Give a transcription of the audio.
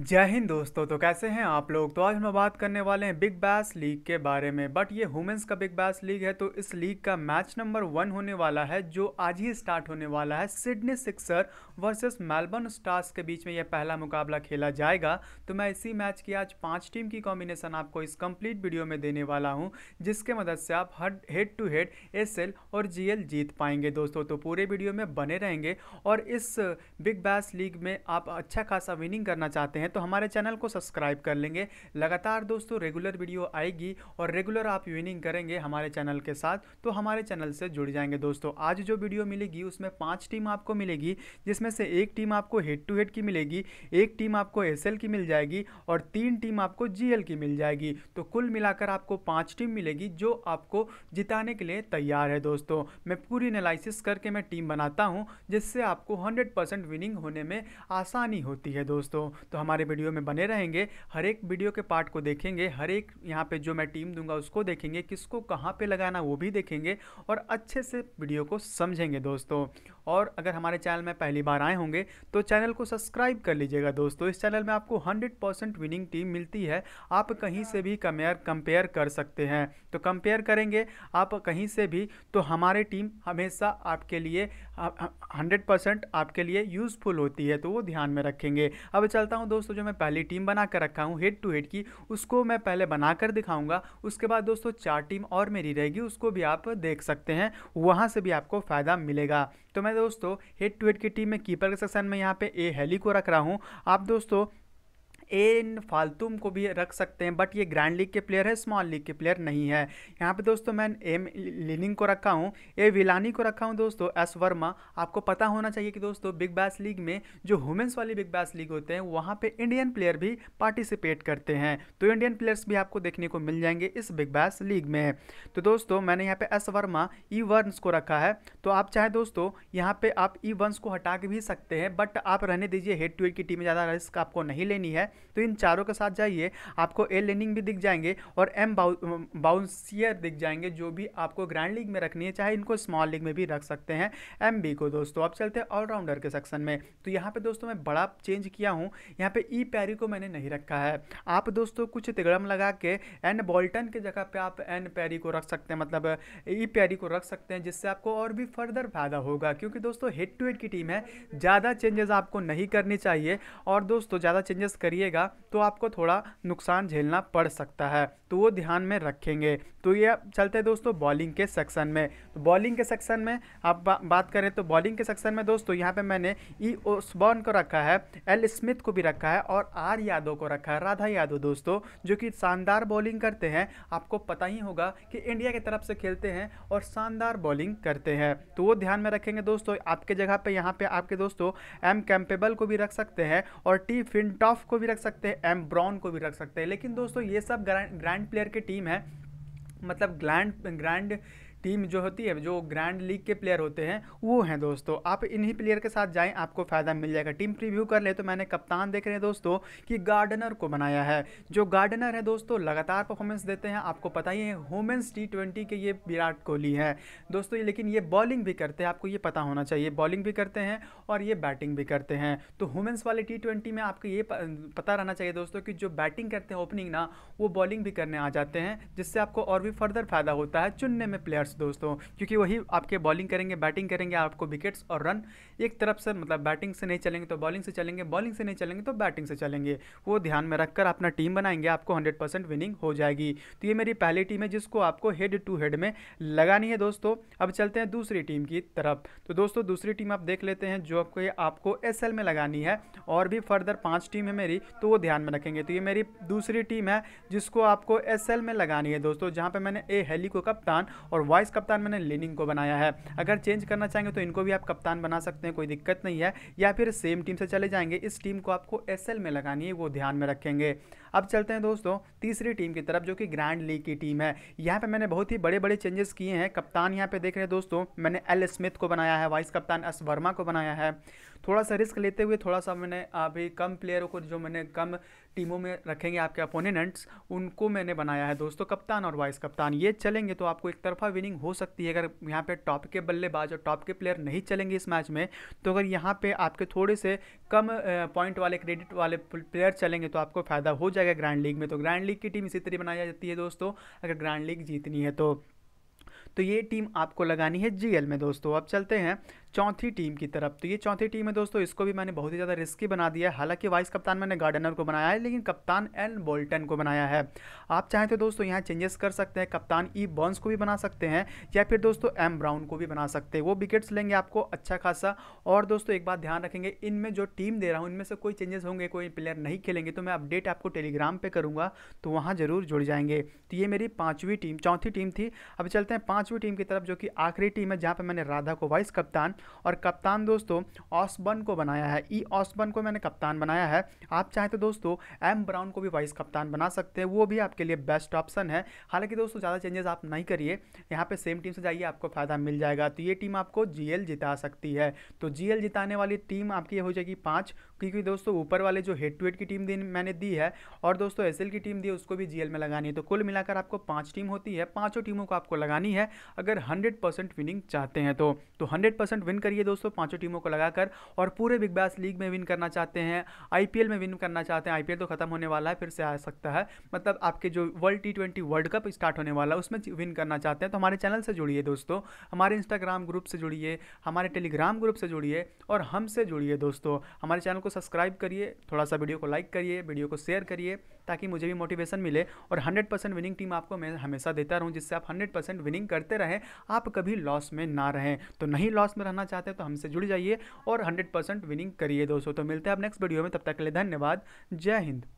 जय हिंद दोस्तों तो कैसे हैं आप लोग तो आज हम बात करने वाले हैं बिग बैस लीग के बारे में बट ये वुमेंस का बिग बैस लीग है तो इस लीग का मैच नंबर वन होने वाला है जो आज ही स्टार्ट होने वाला है Sydney Sixers versus Melbourne Stars के बीच में यह पहला मुकाबला खेला जाएगा तो मैं इसी मैच की आज पाँच टीम की कॉम्बिनेशन आपको इस कम्प्लीट वीडियो में देने वाला हूँ जिसके मदद से आप हर हेड टू हेड एस और जी जीत पाएंगे दोस्तों तो पूरे वीडियो में बने रहेंगे और इस बिग बैस लीग में आप अच्छा खासा विनिंग करना चाहते हैं हैं तो हमारे चैनल को सब्सक्राइब कर लेंगे लगातार दोस्तों रेगुलर वीडियो आएगी और रेगुलर आप विनिंग करेंगे हमारे चैनल के साथ तो हमारे चैनल से जुड़ जाएंगे दोस्तों आज जो वीडियो मिलेगी उसमें पाँच टीम आपको मिलेगी जिसमें से एक टीम आपको हेड टू हेड की मिलेगी एक टीम आपको एस की मिल जाएगी और तीन टीम आपको जी की मिल जाएगी तो कुल मिलाकर आपको पाँच टीम मिलेगी जो आपको जिताने के लिए तैयार है दोस्तों मैं पूरी एनालिसिस करके मैं टीम बनाता हूँ जिससे आपको हंड्रेड विनिंग होने में आसानी होती है दोस्तों तो हमारे हमारे वीडियो में बने रहेंगे हर एक वीडियो के पार्ट को देखेंगे हर एक यहाँ पे जो मैं टीम दूंगा उसको देखेंगे किसको कहाँ पे लगाना वो भी देखेंगे और अच्छे से वीडियो को समझेंगे दोस्तों और अगर हमारे चैनल में पहली बार आए होंगे तो चैनल को सब्सक्राइब कर लीजिएगा दोस्तों इस चैनल में आपको हंड्रेड परसेंट विनिंग टीम मिलती है आप कहीं से भी कमेयर कंपेयर कर सकते हैं तो कंपेयर करेंगे आप कहीं से भी तो हमारे टीम हमेशा आपके लिए हंड्रेड परसेंट आपके लिए यूज़फुल होती है तो वो ध्यान में रखेंगे अब चलता हूँ दोस्तों दोस्तों जो मैं पहली टीम बना कर रखा हूँ हेड टू हेड की उसको मैं पहले बना कर उसके बाद दोस्तों चार टीम और मेरी रहेगी उसको भी आप देख सकते हैं वहाँ से भी आपको फ़ायदा मिलेगा तो मैं दोस्तों हेड टू हेड की टीम में कीपर के सेक्शन में यहाँ पे ए हेली को रख रहा हूँ आप दोस्तों एन फालतूम को भी रख सकते हैं बट ये ग्रैंड लीग के प्लेयर है स्मॉल लीग के प्लेयर नहीं है यहाँ पे दोस्तों मैं एम लिनिंग को रखा हूँ ए विलानी को रखा हूँ दोस्तों एस वर्मा आपको पता होना चाहिए कि दोस्तों बिग बैस लीग में जो वुमेंस वाली बिग बैस लीग होते हैं वहाँ पर इंडियन प्लेयर भी पार्टिसिपेट करते हैं तो इंडियन प्लेयर्स भी आपको देखने को मिल जाएंगे इस बिग बैस लीग में तो दोस्तों मैंने यहाँ पर एस वर्मा ई वर्न्स को रखा है तो आप चाहे दोस्तों यहाँ पर आप ई e वंस को हटा के भी सकते हैं बट आप रहने दीजिए हेड टू हेड की टीम में ज़्यादा रिस्क आपको नहीं लेनी है तो इन चारों के साथ जाइए आपको ए लेनिंग भी दिख जाएंगे और एम बाउंसियर दिख जाएंगे जो भी आपको ग्रैंड लीग में रखनी है चाहे इनको स्मॉल लीग में भी रख सकते हैं एम बी को दोस्तों अब चलते हैं ऑलराउंडर के सेक्शन में तो यहाँ पर दोस्तों मैं बड़ा चेंज किया हूँ यहाँ पर ई पैरी को मैंने नहीं रखा है आप दोस्तों कुछ तिगड़म लगा के एन बॉल्टन के जगह पर आप एन पैरी को रख सकते हैं मतलब ई e पैरी को रख सकते हैं जिससे आपको और भी फर्दर फायदा होगा क्योंकि दोस्तों हेड टू हेड की टीम है ज़्यादा चेंजेस आपको नहीं करनी चाहिए और दोस्तों ज़्यादा चेंजेस करिए करिएगा तो आपको थोड़ा नुकसान झेलना पड़ सकता है तो वो ध्यान में रखेंगे तो ये चलते हैं दोस्तों बॉलिंग के सेक्शन में तो बॉलिंग के सेक्शन में आप बा, बात करें तो बॉलिंग के सेक्शन में दोस्तों यहाँ पे मैंने ई ओसबॉर्न को रखा है एल स्मिथ को भी रखा है और आर यादव को रखा है राधा यादव दोस्तों जो कि शानदार बॉलिंग करते हैं आपको पता ही होगा कि इंडिया की तरफ से खेलते हैं और शानदार बॉलिंग करते हैं तो वो ध्यान में रखेंगे दोस्तों आपके जगह पर यहाँ पर आपके दोस्तों एम कैम्पेबल को भी रख सकते हैं और टी फिनटॉफ को भी रख सकते हैं एम ब्राउन को भी रख सकते हैं लेकिन दोस्तों ये सब ग्रैंड प्लेयर की टीम है मतलब ग्रैंड ग्रैंड टीम जो होती है जो ग्रैंड लीग के प्लेयर होते हैं वो हैं दोस्तों आप इन्हीं प्लेयर के साथ जाएं आपको फ़ायदा मिल जाएगा टीम प्रीव्यू कर ले तो मैंने कप्तान देख रहे हैं दोस्तों कि गार्डनर को बनाया है जो गार्डनर है दोस्तों लगातार परफॉर्मेंस देते हैं आपको पता ही है वुमेंस टी ट्वेंटी के ये विराट कोहली है दोस्तों ये लेकिन ये बॉलिंग भी करते हैं आपको ये पता होना चाहिए बॉलिंग भी करते हैं और ये बैटिंग भी करते हैं तो वुमेंस वाले टी ट्वेंटी में आपको ये पता रहना चाहिए दोस्तों कि जो बैटिंग करते हैं ओपनिंग ना वो बॉलिंग भी करने आ जाते हैं जिससे आपको और भी फर्दर फ़ायदा होता है चुनने में प्लेयर्स यस दोस्तों क्योंकि वही आपके बॉलिंग करेंगे बैटिंग करेंगे आपको विकेट्स और रन एक तरफ से मतलब बैटिंग से नहीं चलेंगे तो बॉलिंग से चलेंगे बॉलिंग से नहीं चलेंगे तो बैटिंग से चलेंगे वो ध्यान में रखकर अपना टीम बनाएंगे आपको हंड्रेड विनिंग हो जाएगी तो ये मेरी पहली टीम है जिसको आपको हेड टू हेड में लगानी है दोस्तों अब चलते हैं दूसरी टीम की तरफ तो दोस्तों दूसरी टीम आप देख लेते हैं जो आपको आपको एस में लगानी है और भी फर्दर पाँच टीम है मेरी तो वो ध्यान में रखेंगे तो ये मेरी दूसरी टीम है जिसको आपको एस में लगानी है दोस्तों जहाँ पर मैंने ए हेली को कप्तान और वाई वाइस कप्तान मैंने लेनिंग को बनाया है अगर चेंज करना चाहेंगे तो इनको भी आप कप्तान बना सकते हैं कोई दिक्कत नहीं है या फिर सेम टीम से चले जाएंगे इस टीम को आपको एस में लगानी है वो ध्यान में रखेंगे अब चलते हैं दोस्तों तीसरी टीम की तरफ जो कि ग्रैंड लीग की टीम है यहाँ पे मैंने बहुत ही बड़े बड़े चेंजेस किए हैं कप्तान यहाँ पे देख रहे हैं दोस्तों मैंने एल स्मिथ को बनाया है वाइस कप्तान एस वर्मा को बनाया है थोड़ा सा रिस्क लेते हुए थोड़ा सा मैंने अभी कम प्लेयरों को जो मैंने कम टीमों में रखेंगे आपके अपोनेंट्स उनको मैंने बनाया है दोस्तों कप्तान और वाइस कप्तान ये चलेंगे तो आपको एक तरफा विनिंग हो सकती है अगर यहाँ पे टॉप के बल्लेबाज और टॉप के प्लेयर नहीं चलेंगे इस मैच में तो अगर यहाँ पे आपके थोड़े से कम पॉइंट वाले क्रेडिट वाले प्लेयर चलेंगे तो आपको फ़ायदा हो जाएगा ग्रैंड लीग में तो ग्रैंड लीग की टीम इसी तरह बनाई जाती है दोस्तों अगर ग्रैंड लीग जीतनी है तो तो ये टीम आपको लगानी है जीएल में दोस्तों अब चलते हैं चौथी टीम की तरफ तो ये चौथी टीम है दोस्तों इसको भी मैंने बहुत ही ज़्यादा रिस्की बना दिया है हालांकि वाइस कप्तान मैंने गार्डनर को बनाया है लेकिन कप्तान एन बोल्टन को बनाया है आप चाहें तो दोस्तों यहाँ चेंजेस कर सकते हैं कप्तान ई बॉन्स को भी बना सकते हैं या फिर दोस्तों एम ब्राउन को भी बना सकते हैं वो विकेट्स लेंगे आपको अच्छा खासा और दोस्तों एक बात ध्यान रखेंगे इनमें जो टीम दे रहा हूँ इनमें से कोई चेंजेस होंगे कोई प्लेयर नहीं खेलेंगे तो मैं अपडेट आपको टेलीग्राम पर करूँगा तो वहाँ ज़रूर जुड़ जाएंगे तो ये मेरी पाँचवीं टीम चौथी टीम थी अब चलते हैं पाँचवीं टीम की तरफ जो कि आखिरी टीम है जहाँ पर मैंने राधा को वाइस कप्तान और कप्तान दोस्तों ऑसबर्न को बनाया है ई ऑसबर्न को मैंने कप्तान बनाया है आप चाहे तो दोस्तों एम ब्राउन को भी वाइस कप्तान बना सकते हैं वो भी आपके लिए बेस्ट ऑप्शन है हालांकि दोस्तों ज़्यादा चेंजेस आप नहीं करिए यहाँ पर सेम टीम से जाइए आपको फ़ायदा मिल जाएगा तो ये टीम आपको जी जिता सकती है तो जी जिताने वाली टीम आपकी हो जाएगी पाँच क्योंकि दोस्तों ऊपर वाले जो हेड टू हेड की टीम मैंने दी है और दोस्तों एस की टीम दी उसको भी जी में लगानी है तो कुल मिलाकर आपको पाँच टीम होती है पाँचों टीमों को आपको लगानी है अगर हंड्रेड विनिंग चाहते हैं तो, तो हंड्रेड परसेंट विन करिए दोस्तों पांचों टीमों को लगाकर और पूरे बिग बैस लीग में विन करना चाहते हैं आईपीएल में विन करना चाहते हैं आईपीएल तो खत्म होने वाला है फिर से आ सकता है मतलब आपके जो world T twenty world cup start होने वाला है उसमें विन करना चाहते हैं तो हमारे चैनल से जुड़िए दोस्तों हमारे इंस्टाग्राम ग्रुप से जुड़िए हमारे टेलीग्राम ग्रुप से जुड़िए और हमसे जुड़िए दोस्तों हमारे चैनल को सब्सक्राइब करिए थोड़ा सा वीडियो को लाइक करिए वीडियो को शेयर करिए ताकि मुझे भी मोटिवेशन मिले और हंड्रेड परसेंट विनिंग टीम आपको मैं हमेशा देता रहूँ जिससे आप हंड्रेड परसेंट विनिंग करते रहें आप कभी लॉस में ना रहें तो नहीं लॉस में रहना चाहते तो हमसे जुड़ जाइए और हंड्रेड परसेंट विनिंग करिए दोस्तों तो मिलते हैं आप नेक्स्ट वीडियो में तब तक के लिए धन्यवाद जय हिंद